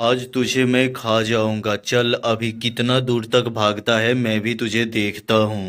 आज तुझे मैं खा जाऊंगा चल अभी कितना दूर तक भागता है मैं भी तुझे देखता हूँ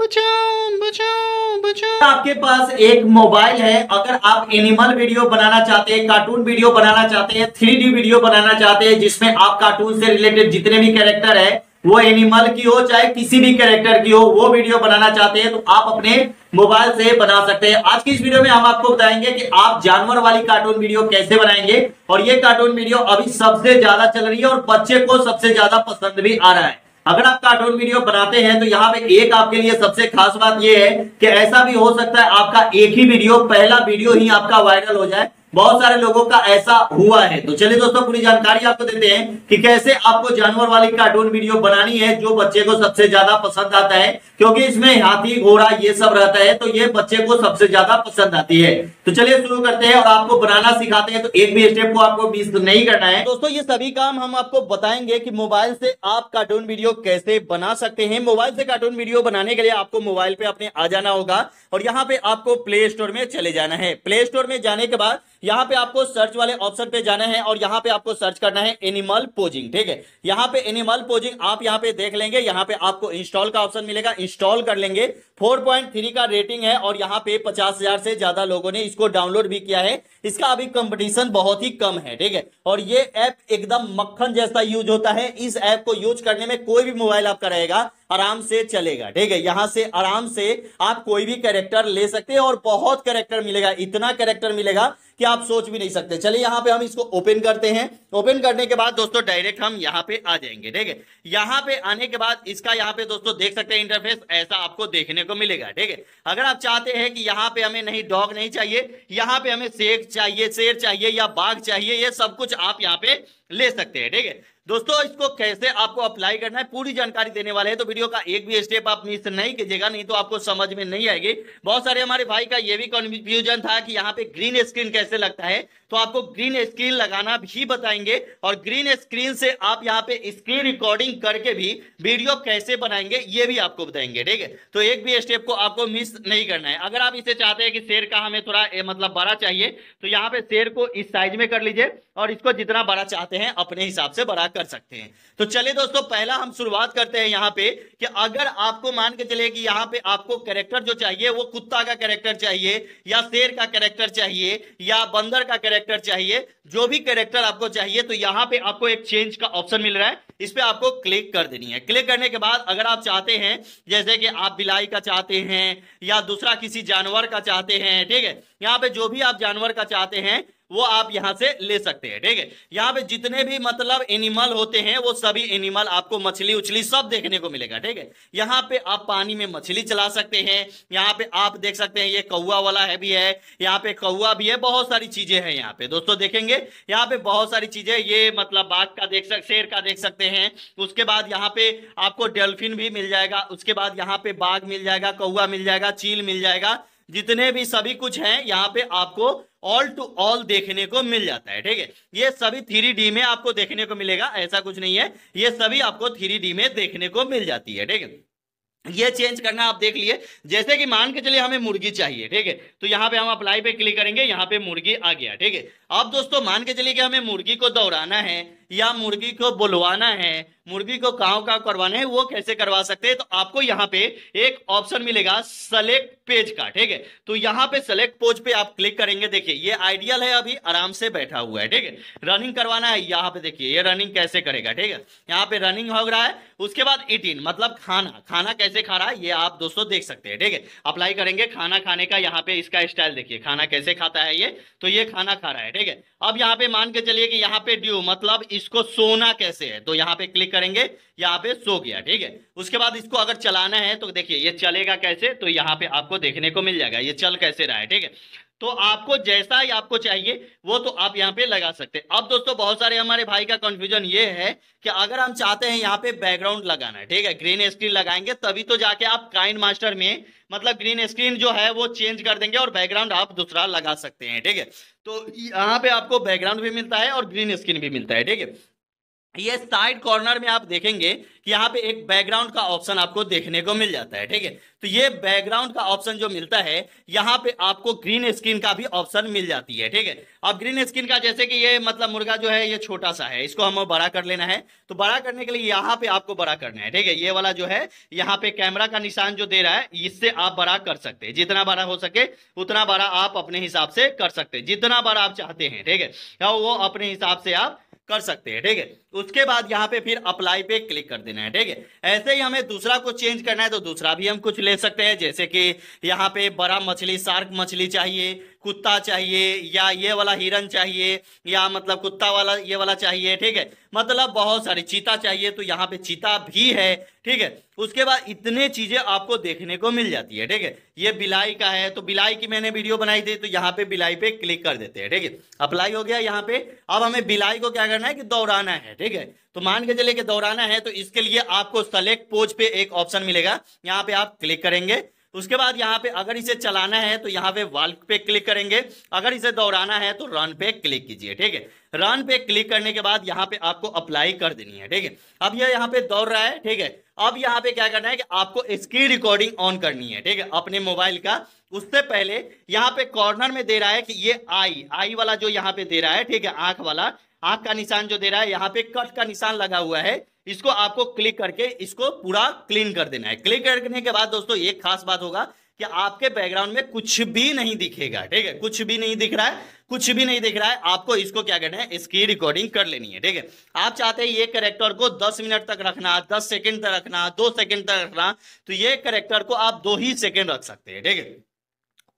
बचाओ बचाओ बचाओ आपके पास एक मोबाइल है अगर आप एनिमल वीडियो बनाना चाहते हैं कार्टून वीडियो बनाना चाहते हैं थ्री वीडियो बनाना चाहते हैं जिसमें आप कार्टून से रिलेटेड जितने भी कैरेक्टर है वो एनिमल की हो चाहे किसी भी कैरेक्टर की हो वो वीडियो बनाना चाहते हैं तो आप अपने मोबाइल से बना सकते हैं आज की इस वीडियो में हम आपको बताएंगे कि आप जानवर वाली कार्टून वीडियो कैसे बनाएंगे और ये कार्टून वीडियो अभी सबसे ज्यादा चल रही है और बच्चे को सबसे ज्यादा पसंद भी आ रहा है अगर आप कार्टून वीडियो बनाते हैं तो यहाँ पे एक आपके लिए सबसे खास बात यह है कि ऐसा भी हो सकता है आपका एक ही वीडियो पहला वीडियो ही आपका वायरल हो जाए बहुत सारे लोगों का ऐसा हुआ है तो चलिए दोस्तों पूरी जानकारी आपको देते हैं कि कैसे आपको जानवर वाली कार्टून वीडियो बनानी है जो बच्चे को सबसे ज्यादा पसंद आता है क्योंकि इसमें हाथी घोड़ा ये सब रहता है तो ये बच्चे को सबसे ज्यादा पसंद आती है तो चलिए शुरू करते हैं और आपको बनाना सिखाते हैं तो एक भी स्टेप को आपको मिस नहीं करना है दोस्तों ये सभी काम हम आपको बताएंगे की मोबाइल से आप कार्टून वीडियो कैसे बना सकते हैं मोबाइल से कार्टून वीडियो बनाने के लिए आपको मोबाइल पे अपने आ जाना होगा और यहाँ पे आपको प्ले स्टोर में चले जाना है प्ले स्टोर में जाने के बाद यहाँ पे आपको सर्च वाले ऑप्शन पे जाना है और यहाँ पे आपको सर्च करना है एनिमल पोजिंग ठीक है यहाँ पे एनिमल पोजिंग आप यहाँ पे देख लेंगे यहाँ पे आपको इंस्टॉल का ऑप्शन मिलेगा इंस्टॉल कर लेंगे 4.3 का रेटिंग है और यहाँ पे 50,000 से ज्यादा लोगों ने इसको डाउनलोड भी किया है इसका अभी कंपटीशन बहुत ही कम है ठीक है और ये ऐप एकदम मक्खन जैसा यूज होता है इस ऐप को यूज करने में कोई भी मोबाइल आपका रहेगा आराम से चलेगा ठीक है यहां से आराम से आप कोई भी कैरेक्टर ले सकते हैं और बहुत कैरेक्टर मिलेगा इतना कैरेक्टर मिलेगा कि आप सोच भी नहीं सकते चलिए यहां पे हम इसको ओपन करते हैं ओपन करने के बाद दोस्तों डायरेक्ट हम यहां पे आ जाएंगे ठीक है यहां पे आने के बाद इसका यहां पे दोस्तों देख सकते हैं इंटरफेस ऐसा आपको देखने को मिलेगा ठीक है अगर आप चाहते हैं कि यहां पे हमें नहीं डॉग नहीं चाहिए यहां पे हमें शेर चाहिए शेर चाहिए या बाघ चाहिए ये सब कुछ आप यहां पे ले सकते हैं ठीक है दोस्तों इसको कैसे आपको अप्लाई करना है पूरी जानकारी देने वाले हैं तो वीडियो का एक भी स्टेप आप मिस नहीं कीजिएगा नहीं तो आपको समझ में नहीं आएगी बहुत सारे हमारे भाई का ये भी कंफ्यूजन था कि यहाँ पे ग्रीन स्क्रीन कैसे लगता है तो आपको ग्रीन स्क्रीन लगाना भी बताएंगे और ग्रीन स्क्रीन से आप यहाँ पे स्क्रीन रिकॉर्डिंग करके भी वीडियो कैसे बनाएंगे ये भी आपको बताएंगे ठीक है तो एक भी स्टेप को आपको मिस नहीं करना है अगर आप इसे चाहते हैं कि शेर का हमें थोड़ा मतलब बड़ा चाहिए तो यहाँ पे शेर को इस साइज में कर लीजिए और इसको जितना बड़ा चाहते हैं हैं अपने हिसाब से बड़ा कर सकते हैं तो चलिए दोस्तों पहला हम शुरुआत करते हैं यहाँ पे कि अगर आपको मान के चले कि यहाँ पे आपको कैरेक्टर जो चाहिए वो कुत्ता का कैरेक्टर चाहिए या शेर का कैरेक्टर चाहिए या बंदर का कैरेक्टर चाहिए जो भी कैरेक्टर आपको चाहिए तो यहाँ पे आपको एक चेंज का ऑप्शन मिल रहा है इस पे आपको क्लिक कर देनी है क्लिक करने के बाद अगर आप चाहते हैं जैसे कि आप बिलाई का चाहते हैं या दूसरा किसी जानवर का चाहते हैं ठीक है यहाँ पे जो भी आप जानवर का चाहते हैं वो आप यहां से ले सकते हैं ठीक है यहाँ पे जितने भी मतलब एनिमल होते हैं वो सभी एनिमल आपको मछली उछली सब देखने को मिलेगा ठीक है यहाँ पे आप पानी में मछली चला सकते हैं यहाँ पे आप देख सकते हैं ये कौआ वाला है भी है यहाँ पे कौआ भी है बहुत सारी चीजें हैं यहाँ पे दोस्तों देखेंगे यहाँ पे बहुत सारी चीजें ये मतलब बाघ का देख सकते शेर का देख सकते हैं उसके बाद यहाँ पे आपको डेल्फिन भी मिल जाएगा उसके बाद यहाँ पे बाघ मिल जाएगा कौआ मिल जाएगा चील मिल जाएगा जितने भी सभी कुछ हैं यहाँ पे आपको ऑल टू ऑल देखने को मिल जाता है ठीक है ये सभी थ्री डी में आपको देखने को मिलेगा ऐसा कुछ नहीं है ये सभी आपको थ्री डी में देखने को मिल जाती है ठीक है ये चेंज करना आप देख लिए जैसे कि मान के चलिए हमें मुर्गी चाहिए ठीक है तो यहाँ पे हम अप्लाई पे क्लिक करेंगे यहाँ पे मुर्गी आ गया ठीक है अब दोस्तों मान के चलिए कि हमें मुर्गी को दौड़ाना है या मुर्गी को बुलवाना है मुर्गी को काव का करवाना है वो कैसे करवा सकते हैं तो आपको यहाँ पे एक ऑप्शन मिलेगा सेलेक्ट पेज का ठीक है तो यहाँ पे सेलेक्ट पेज पे आप क्लिक करेंगे देखिए ये आइडियल है अभी आराम से बैठा हुआ है ठीक है रनिंग करवाना है यहाँ पे देखिए ये रनिंग कैसे करेगा ठीक है यहाँ पे रनिंग हो रहा है उसके बाद इटिन मतलब खाना खाना कैसे खा रहा है ये आप दोस्तों देख सकते हैं ठीक है अप्लाई करेंगे खाना खाने का यहाँ पे इसका स्टाइल देखिए खाना कैसे खाता है ये तो ये खाना खा रहा है ठीक है अब यहाँ पे मान के चलिए कि यहाँ पे ड्यू मतलब इसको सोना कैसे है तो यहाँ पे क्लिक करेंगे यहाँ पे सो गया ठीक है उसके बाद इसको अगर चलाना है तो देखिए ये चलेगा कैसे तो यहाँ पे आपको देखने को मिल जाएगा ये चल कैसे रहा है ठीक है तो आपको जैसा ही आपको चाहिए वो तो आप यहाँ पे लगा सकते हैं अब दोस्तों बहुत सारे हमारे भाई का कंफ्यूजन ये है कि अगर हम चाहते हैं यहाँ पे बैकग्राउंड लगाना है ठीक है ग्रीन स्क्रीन लगाएंगे तभी तो जाके आप काइंड मास्टर में मतलब ग्रीन स्क्रीन जो है वो चेंज कर देंगे और बैकग्राउंड आप दूसरा लगा सकते हैं ठीक है तो यहाँ पे आपको बैकग्राउंड भी मिलता है और ग्रीन स्क्रीन भी मिलता है ठीक है ये साइड कॉर्नर में आप देखेंगे कि यहाँ पे एक बैकग्राउंड का ऑप्शन आपको देखने को मिल जाता है ठीक है तो ये बैकग्राउंड का ऑप्शन जो मिलता है यहाँ पे आपको ग्रीन स्क्रीन का भी ऑप्शन मिल जाती है ठीक है अब ग्रीन स्क्रीन का जैसे कि ये मतलब मुर्गा जो है ये छोटा सा है इसको हमें बड़ा कर लेना है तो बड़ा करने के लिए यहाँ पे आपको बड़ा करना है ठीक है ये वाला जो है यहाँ पे कैमरा का निशान जो दे रहा है इससे आप बड़ा कर सकते हैं जितना बड़ा हो सके उतना बड़ा आप अपने हिसाब से कर सकते हैं जितना बड़ा आप चाहते हैं ठीक है तो वो अपने हिसाब से आप कर सकते हैं ठीक है उसके बाद यहाँ पे फिर अप्लाई पे क्लिक कर देना है ठीक है ऐसे ही हमें दूसरा कुछ चेंज करना है तो दूसरा भी हम कुछ ले सकते हैं जैसे कि यहाँ पे बड़ा मछली सार्क मछली चाहिए कुत्ता चाहिए या ये वाला हिरन चाहिए या मतलब कुत्ता वाला ये वाला चाहिए ठीक है मतलब बहुत सारी चीता चाहिए तो यहाँ पे चीता भी है ठीक है उसके बाद इतने चीज़ें आपको देखने को मिल जाती है ठीक है ये बिलाई का है तो बिलाई की मैंने वीडियो बनाई थी तो यहाँ पे बिलाई पे क्लिक कर देते हैं ठीक है अप्लाई हो गया यहाँ पे अब हमें बिलाई को क्या करना है कि दौड़ाना है ठीक है तो मान के चले कि दौड़ाना है तो इसके लिए आपको सेलेक्ट पोज पे एक ऑप्शन मिलेगा यहाँ पे आप क्लिक करेंगे तो उसके बाद यहाँ पे अगर इसे चलाना है तो यहाँ पे वाल्क पे क्लिक करेंगे अगर इसे दौड़ाना है तो रन पे क्लिक कीजिए ठीक है रन पे क्लिक करने के बाद यहाँ पे आपको अप्लाई कर देनी है ठीक है अब यह यहाँ पे दौड़ रहा है ठीक है अब यहाँ पे क्या करना है कि आपको स्क्रीन रिकॉर्डिंग ऑन करनी है ठीक है अपने मोबाइल का उससे पहले यहाँ पे कॉर्नर में दे रहा है कि ये आई आई वाला जो यहाँ पे दे रहा है ठीक है आंख वाला आंख का निशान जो दे रहा है यहाँ पे कट का निशान लगा हुआ है इसको आपको क्लिक करके इसको पूरा क्लीन कर देना है क्लिक करने के बाद दोस्तों एक खास बात होगा कि आपके बैकग्राउंड में कुछ भी नहीं दिखेगा ठीक है कुछ भी नहीं दिख रहा है कुछ भी नहीं दिख रहा है आपको इसको क्या करना है इसकी रिकॉर्डिंग कर लेनी है ठीक है आप चाहते हैं ये करेक्टर को 10 मिनट तक रखना 10 सेकंड तक रखना 2 सेकंड तक रखना तो ये करेक्टर को आप दो ही सेकंड रख सकते हैं ठीक है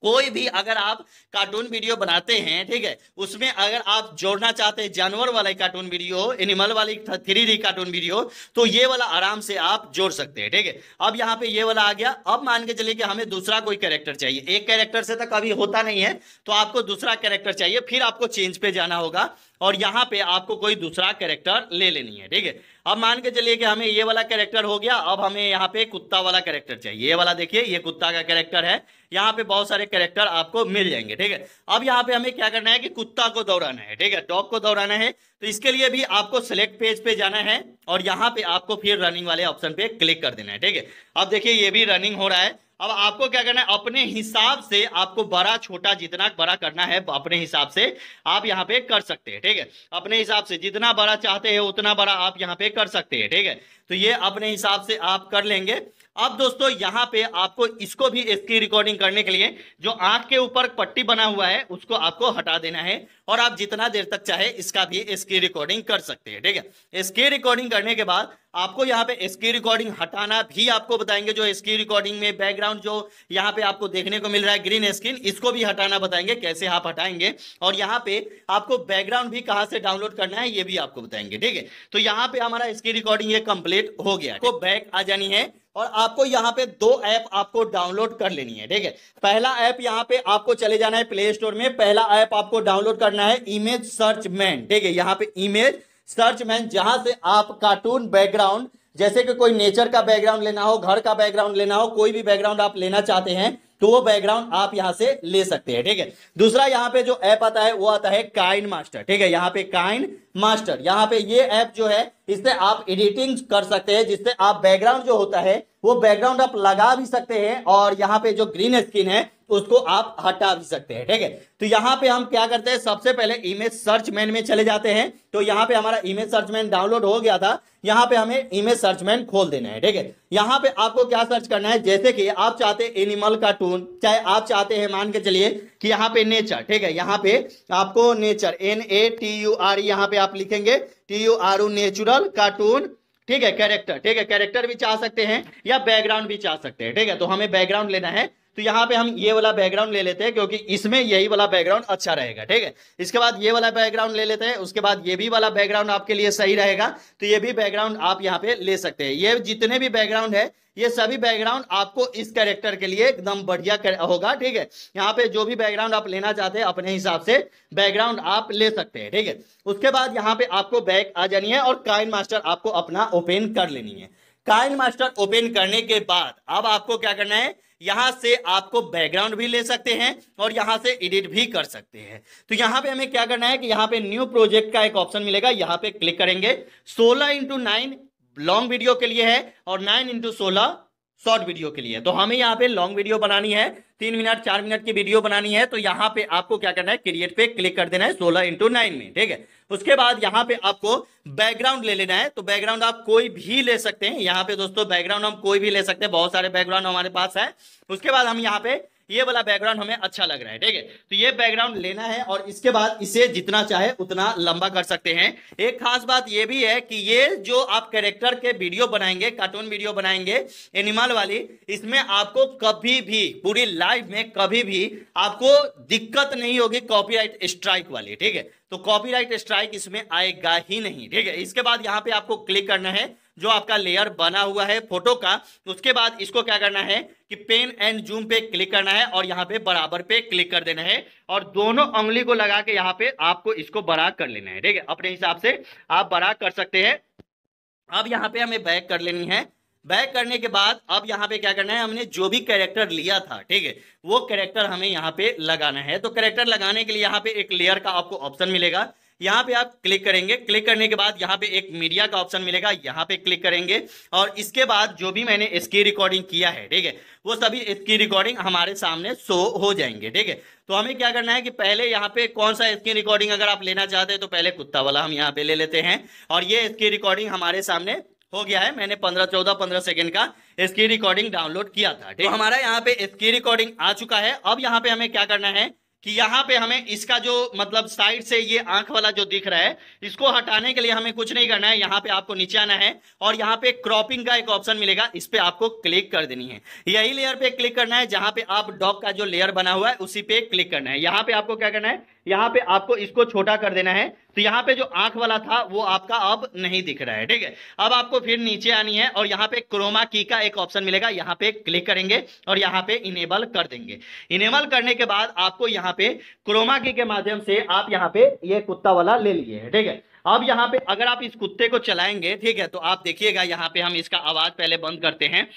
कोई भी अगर आप कार्टून वीडियो बनाते हैं ठीक है उसमें अगर आप जोड़ना चाहते हैं जानवर वाले कार्टून वीडियो एनिमल वाली थ्री डी कार्टून वीडियो तो ये वाला आराम से आप जोड़ सकते हैं ठीक है अब यहाँ पे ये वाला आ गया अब मान के चलिए कि हमें दूसरा कोई कैरेक्टर चाहिए एक कैरेक्टर से तो अभी होता नहीं है तो आपको दूसरा कैरेक्टर चाहिए फिर आपको चेंज पे जाना होगा और यहाँ पे आपको कोई दूसरा कैरेक्टर ले लेनी है ठीक है अब मान के चलिए कि हमें ये वाला कैरेक्टर हो गया अब हमें यहाँ पे कुत्ता वाला कैरेक्टर चाहिए ये वाला देखिए ये कुत्ता का कैरेक्टर है यहाँ पे बहुत सारे कैरेक्टर आपको मिल जाएंगे ठीक है अब यहाँ पे हमें क्या करना है कि कुत्ता को दौड़ाना है ठीक है डॉग को दौड़ाना है तो इसके लिए भी आपको सेलेक्ट पेज पे जाना है और यहाँ पे आपको फिर रनिंग वाले ऑप्शन पे क्लिक कर देना है ठीक है अब देखिए ये भी रनिंग हो रहा है अब आपको क्या करना है अपने हिसाब से आपको बड़ा छोटा जितना बड़ा करना है अपने हिसाब से आप यहाँ पे कर सकते हैं ठीक है अपने हिसाब से जितना बड़ा चाहते हैं उतना बड़ा आप यहाँ पे कर सकते हैं ठीक है तो ये अपने हिसाब से आप कर लेंगे अब दोस्तों यहाँ पे आपको इसको भी इसकी रिकॉर्डिंग करने के लिए जो आंख के ऊपर पट्टी बना हुआ है उसको आपको हटा देना है और आप जितना देर तक चाहे इसका भी इसकी रिकॉर्डिंग कर सकते हैं ठीक है इसकी रिकॉर्डिंग करने के बाद आपको यहाँ पे इसकी रिकॉर्डिंग हटाना भी आपको बताएंगे जो इसकी रिकॉर्डिंग में बैकग्राउंड जो यहाँ पे आपको देखने को मिल रहा है ग्रीन स्क्रीन इसको भी हटाना बताएंगे कैसे आप हटाएंगे और यहाँ पे आपको बैकग्राउंड भी कहाँ से डाउनलोड करना है ये भी आपको बताएंगे ठीक है तो यहाँ पे हमारा इसकी रिकॉर्डिंग ये कंप्लीट हो गया आपको तो बैक आ जानी है और आपको यहाँ पे दो ऐप आपको डाउनलोड कर लेनी है ठीक है पहला ऐप यहाँ पे आपको चले जाना है प्ले स्टोर में पहला ऐप आपको डाउनलोड करना है इमेज सर्च मैन ठीक है यहाँ पे इमेज सर्च मैन जहां से आप कार्टून बैकग्राउंड जैसे कि कोई नेचर का बैकग्राउंड लेना हो घर का बैकग्राउंड लेना हो कोई भी बैकग्राउंड आप लेना चाहते हैं तो वो बैकग्राउंड आप यहां से ले सकते हैं ठीक है दूसरा यहां पे जो ऐप आता है वो आता है काइन मास्टर ठीक है यहां पे काइन मास्टर यहां पे ये ऐप जो है इससे आप एडिटिंग कर सकते हैं जिससे आप बैकग्राउंड जो होता है वो बैकग्राउंड आप लगा भी सकते हैं और यहाँ पे जो ग्रीन स्क्रीन है उसको आप हटा भी सकते हैं ठीक है तो यहाँ पे हम क्या करते हैं सबसे पहले इमेज सर्च मैन में चले जाते हैं तो यहाँ पे हमारा इमेज सर्च मैन डाउनलोड हो गया था यहाँ पे हमें इमेज सर्च मैन खोल देना है ठीक है यहाँ पे आपको क्या सर्च करना है जैसे कि आप चाहते हैं एनिमल कार्टून चाहे आप चाहते हैं मान के चलिए कि यहाँ पे नेचर ठीक है यहाँ पे आपको nature N A T U R यहाँ पे आप लिखेंगे T U R O natural cartoon ठीक है कैरेक्टर ठीक है कैरेक्टर भी चाह सकते हैं या बैकग्राउंड भी चाह सकते हैं ठीक है तो हमें बैकग्राउंड लेना है तो यहाँ पे हम ये वाला बैकग्राउंड ले लेते हैं क्योंकि इसमें यही वाला बैकग्राउंड अच्छा रहेगा ठीक है इसके बाद ये वाला बैकग्राउंड ले लेते हैं उसके बाद ये भी वाला बैकग्राउंड आपके लिए सही रहेगा तो ये भी बैकग्राउंड आप यहाँ पे ले सकते हैं ये जितने भी बैकग्राउंड है ये सभी बैकग्राउंड आपको इस कैरेक्टर के लिए एकदम बढ़िया होगा ठीक है यहाँ पे जो भी बैकग्राउंड आप लेना चाहते हैं अपने हिसाब से बैकग्राउंड आप ले सकते हैं ठीक है उसके बाद यहाँ पे आपको बैक आ जानी है और काइन मास्टर आपको अपना ओपन कर लेनी है काइन मास्टर ओपन करने के बाद अब आपको क्या करना है यहां से आपको बैकग्राउंड भी ले सकते हैं और यहां से एडिट भी कर सकते हैं तो यहां पे हमें क्या करना है कि यहां पे न्यू प्रोजेक्ट का एक ऑप्शन मिलेगा यहां पे क्लिक करेंगे सोलह इंटू नाइन लॉन्ग वीडियो के लिए है और नाइन इंटू सोलह शॉर्ट वीडियो के लिए तो हमें यहाँ पे लॉन्ग वीडियो बनानी है तीन मिनट चार मिनट की वीडियो बनानी है तो यहाँ पे आपको क्या करना है क्रिएट पे क्लिक कर देना है सोलह इंटू नाइन में ठीक है उसके बाद यहाँ पे आपको बैकग्राउंड ले लेना है तो बैकग्राउंड आप कोई भी ले सकते हैं यहाँ पे दोस्तों बैकग्राउंड हम कोई भी ले सकते हैं बहुत सारे बैकग्राउंड हमारे पास है उसके बाद हम यहाँ पे ये वाला बैकग्राउंड हमें अच्छा लग रहा है ठीक है तो ये बैकग्राउंड लेना है और इसके बाद इसे जितना चाहे उतना लंबा कर सकते हैं एक खास बात ये भी है कि ये जो आप कैरेक्टर के वीडियो बनाएंगे कार्टून वीडियो बनाएंगे एनिमल वाली इसमें आपको कभी भी पूरी लाइफ में कभी भी आपको दिक्कत नहीं होगी कॉपी स्ट्राइक वाली ठीक है तो कॉपीराइट स्ट्राइक इसमें आएगा ही नहीं ठीक है इसके बाद यहाँ पे आपको क्लिक करना है जो आपका लेयर बना हुआ है फोटो का उसके बाद इसको क्या करना है कि पेन एंड जूम पे क्लिक करना है और यहाँ पे बराबर पे क्लिक कर देना है और दोनों उंगली को लगा के यहाँ पे आपको इसको बड़ा कर लेना है ठीक है अपने हिसाब से आप बड़ा कर सकते हैं अब यहाँ पे हमें बैक कर लेनी है बैक करने के बाद अब यहाँ पे क्या करना है हमने जो भी कैरेक्टर लिया था ठीक है वो कैरेक्टर हमें यहाँ पे लगाना है तो कैरेक्टर लगाने के लिए यहाँ पे एक लेयर का आपको ऑप्शन मिलेगा यहाँ पे आप क्लिक करेंगे क्लिक करने के बाद यहाँ पे एक मीडिया का ऑप्शन मिलेगा यहाँ पे क्लिक करेंगे और इसके बाद जो भी मैंने इसकी रिकॉर्डिंग किया है ठीक है वो सभी इसकी रिकॉर्डिंग हमारे सामने शो हो जाएंगे ठीक है तो हमें क्या करना है कि पहले यहाँ पे कौन सा स्क्रीन रिकॉर्डिंग अगर आप लेना चाहते हैं तो पहले कुत्ता वाला हम यहाँ पे ले लेते हैं और ये स्क्रीन रिकॉर्डिंग हमारे सामने हो गया है मैंने पंद्रह चौदह पंद्रह सेकंड का इसकी रिकॉर्डिंग डाउनलोड किया था ठीक तो हमारा यहाँ पे इसकी रिकॉर्डिंग आ चुका है अब यहाँ पे हमें क्या करना है कि यहाँ पे हमें इसका जो मतलब साइड से ये आंख वाला जो दिख रहा है इसको हटाने के लिए हमें कुछ नहीं करना है यहाँ पे आपको नीचे आना है और यहाँ पे क्रॉपिंग का एक ऑप्शन मिलेगा इस पे आपको क्लिक कर देनी है यही लेयर पे क्लिक करना है जहां पे आप डॉग का जो लेयर बना हुआ है उसी पे क्लिक करना है यहाँ पे आपको क्या करना है यहाँ पे आपको इसको छोटा कर देना है तो यहाँ पे जो आंख वाला था वो आपका अब नहीं दिख रहा है ठीक है अब आपको फिर नीचे आनी है और यहाँ पे क्रोमा की का एक ऑप्शन मिलेगा यहाँ पे क्लिक करेंगे और यहाँ पे इनेबल कर देंगे इनेबल करने के बाद आपको यहाँ पे क्रोमा की के माध्यम से आप यहाँ पे ये कुत्ता वाला ले लिए है ठीक है अब यहाँ पे अगर आप इस कुत्ते को चलाएंगे ठीक है तो आप देखिएगा यहाँ पे हम इसका आवाज पहले बंद करते हैं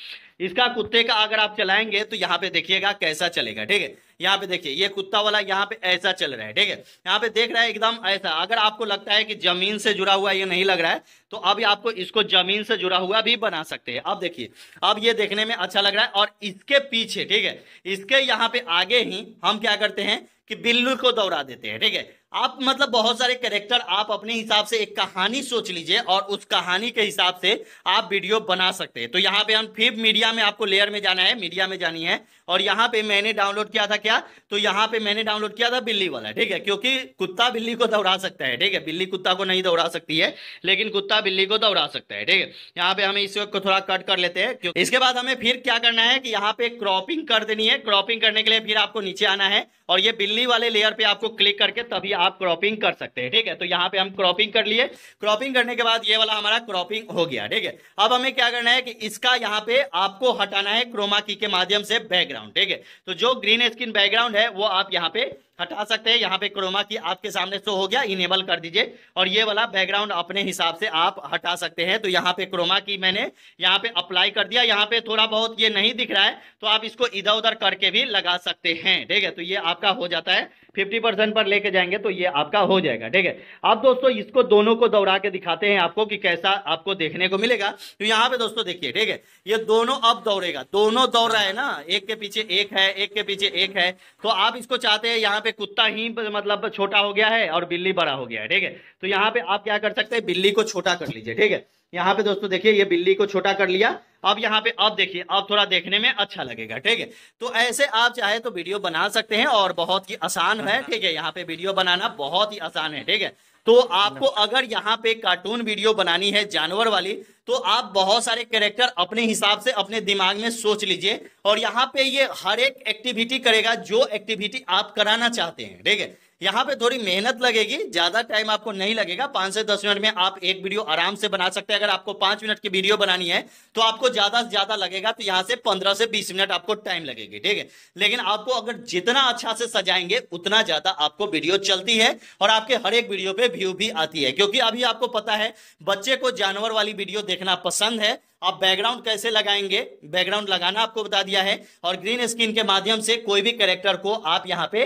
इसका कुत्ते का अगर आप चलाएंगे तो यहाँ पे देखिएगा कैसा चलेगा ठीक है यहाँ पे देखिए ये कुत्ता वाला यहाँ पे ऐसा चल रहा है ठीक है यहाँ पे देख रहा है एकदम ऐसा अगर आपको लगता है कि जमीन से जुड़ा हुआ ये नहीं लग रहा है तो अभी आपको इसको जमीन से जुड़ा हुआ भी बना सकते हैं अब देखिए अब ये देखने में अच्छा लग रहा है और इसके पीछे ठीक है इसके यहाँ पे आगे ही हम क्या करते हैं कि बिल्लू को दौड़ा देते हैं ठीक है आप मतलब बहुत सारे करेक्टर आप अपने हिसाब से एक कहानी सोच लीजिए और उस कहानी के हिसाब से आप वीडियो बना सकते हैं तो यहाँ पे हम फिर मीडिया में आपको लेयर में जाना है मीडिया में जानी है और यहाँ पे मैंने डाउनलोड किया था क्या तो यहाँ पे मैंने डाउनलोड किया था बिल्ली वाला ठीक है क्योंकि कुत्ता बिल्ली को दौड़ा सकता है ठीक है बिल्ली कुत्ता को नहीं दौड़ा सकती है लेकिन कुत्ता बिल्ली को दौड़ा सकता है ठीक है यहाँ पे हमें इस को थोड़ा कट कर लेते हैं इसके बाद हमें फिर क्या करना है कि यहाँ पे क्रॉपिंग कर देनी है क्रॉपिंग करने के लिए फिर आपको नीचे आना है और ये बिल्ली वाले लेयर पे आपको क्लिक करके तभी आप क्रॉपिंग कर सकते हैं ठीक है तो यहाँ पे हम क्रॉपिंग कर लिए क्रॉपिंग करने के बाद ये वाला हमारा क्रॉपिंग हो गया ठीक है अब हमें क्या करना है कि इसका यहाँ पे आपको हटाना है क्रोमा की के माध्यम से बैकग्राउंड ठीक है तो जो ग्रीन स्क्रीन बैकग्राउंड है वो आप यहाँ पे हटा सकते हैं यहाँ पे क्रोमा की आपके सामने शो हो गया इनेबल कर दीजिए और ये वाला बैकग्राउंड अपने हिसाब से आप हटा सकते हैं तो यहाँ पे क्रोमा की मैंने यहाँ पे अप्लाई कर दिया यहाँ पे थोड़ा बहुत ये नहीं दिख रहा है तो आप इसको इधर उधर करके भी लगा सकते हैं ठीक है तो ये आपका हो जाता है फिफ्टी परसेंट पर लेके जाएंगे तो ये आपका हो जाएगा ठीक है अब दोस्तों इसको दोनों को दोहरा के दिखाते हैं आपको कि कैसा आपको देखने को मिलेगा तो यहाँ पे दोस्तों देखिए ठीक है ये दोनों अब दौड़ेगा दोनों दौड़ रहा है ना एक के पीछे एक है एक के पीछे एक है तो आप इसको चाहते हैं यहाँ पे कुत्ता ही मतलब छोटा हो गया है और बिल्ली बड़ा हो गया है ठीक है तो यहाँ पे आप क्या कर सकते हैं बिल्ली को छोटा कर लीजिए ठीक है यहाँ पे दोस्तों देखिए ये बिल्ली को छोटा कर लिया अब यहाँ पे अब देखिए अब थोड़ा देखने में अच्छा लगेगा ठीक है तो ऐसे आप चाहे तो वीडियो बना सकते हैं और बहुत ही आसान है हाँ। ठीक है यहाँ पे वीडियो बनाना बहुत ही आसान है ठीक है तो आपको अगर यहाँ पे कार्टून वीडियो बनानी है जानवर वाली तो आप बहुत सारे कैरेक्टर अपने हिसाब से अपने दिमाग में सोच लीजिए और यहाँ पे ये हर एक एक्टिविटी करेगा जो एक्टिविटी आप कराना चाहते हैं ठीक है यहाँ पे थोड़ी मेहनत लगेगी ज्यादा टाइम आपको नहीं लगेगा पांच से दस मिनट में आप एक वीडियो आराम से बना सकते हैं अगर आपको पांच मिनट की वीडियो बनानी है तो आपको ज्यादा से ज्यादा लगेगा तो यहाँ से पंद्रह से बीस मिनट आपको टाइम लगेगी ठीक है लेकिन आपको अगर जितना अच्छा से सजाएंगे उतना ज्यादा आपको वीडियो चलती है और आपके हर एक वीडियो पे व्यू भी आती है क्योंकि अभी आपको पता है बच्चे को जानवर वाली वीडियो देखना पसंद है आप बैकग्राउंड कैसे लगाएंगे बैकग्राउंड लगाना आपको बता दिया है और ग्रीन स्क्रीन के माध्यम से कोई भी कैरेक्टर को आप यहाँ पे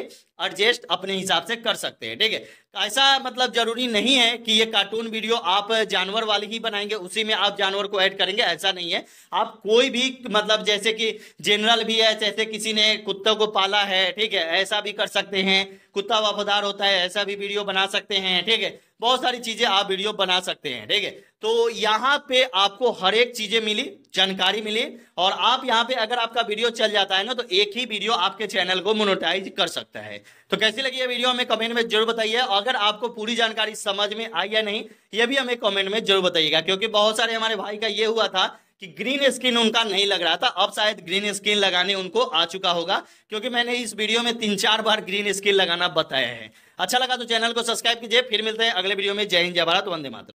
एडजस्ट अपने हिसाब से कर सकते हैं ठीक है तो ऐसा मतलब जरूरी नहीं है कि ये कार्टून वीडियो आप जानवर वाले ही बनाएंगे उसी में आप जानवर को ऐड करेंगे ऐसा नहीं है आप कोई भी मतलब जैसे कि जनरल भी है जैसे किसी ने कुत्ते को पाला है ठीक है ऐसा भी कर सकते हैं कुत्ता वफादार होता है ऐसा भी वीडियो बना सकते हैं ठीक है बहुत सारी चीजें आप वीडियो बना सकते हैं ठीक है तो यहाँ पे आपको हर एक चीजें मिली जानकारी मिली और आप यहाँ पे अगर आपका वीडियो चल जाता है ना तो एक ही वीडियो आपके चैनल को मोनोटाइज कर सकता है तो कैसी लगी ये वीडियो हमें कमेंट में जरूर बताइए अगर आपको पूरी जानकारी समझ में आई या नहीं ये भी हमें कमेंट में जरूर बताइएगा क्योंकि बहुत सारे हमारे भाई का ये हुआ था कि ग्रीन स्क्रीन उनका नहीं लग रहा था अब शायद ग्रीन स्क्रीन लगाने उनको आ चुका होगा क्योंकि मैंने इस वीडियो में तीन चार बार ग्रीन स्क्रीन लगाना बताया है अच्छा लगा तो चैनल को सब्सक्राइब कीजिए फिर मिलते हैं अगले वीडियो में जय हिंद जय भारत वंदे मातरम